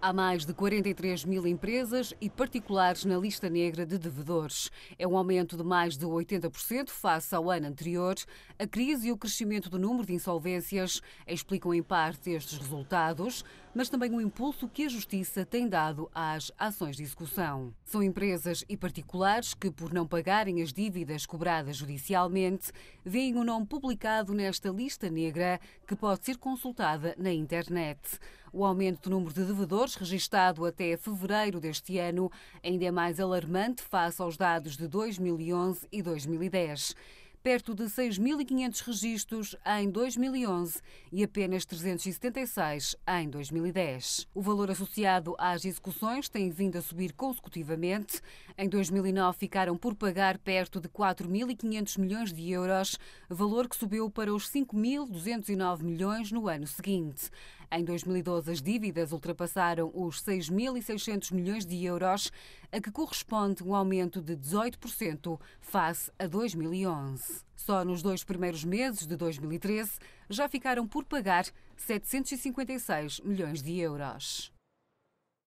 Há mais de 43 mil empresas e particulares na lista negra de devedores. É um aumento de mais de 80% face ao ano anterior. A crise e o crescimento do número de insolvências explicam em parte estes resultados, mas também o impulso que a Justiça tem dado às ações de execução. São empresas e particulares que, por não pagarem as dívidas cobradas judicialmente, veem o nome publicado nesta lista negra que pode ser consultada na internet. O aumento do número de devedores valores, registado até fevereiro deste ano, ainda é mais alarmante face aos dados de 2011 e 2010 perto de 6.500 registros em 2011 e apenas 376 em 2010. O valor associado às execuções tem vindo a subir consecutivamente. Em 2009 ficaram por pagar perto de 4.500 milhões de euros, valor que subiu para os 5.209 milhões no ano seguinte. Em 2012, as dívidas ultrapassaram os 6.600 milhões de euros, a que corresponde um aumento de 18% face a 2011. Só nos dois primeiros meses de 2013 já ficaram por pagar 756 milhões de euros.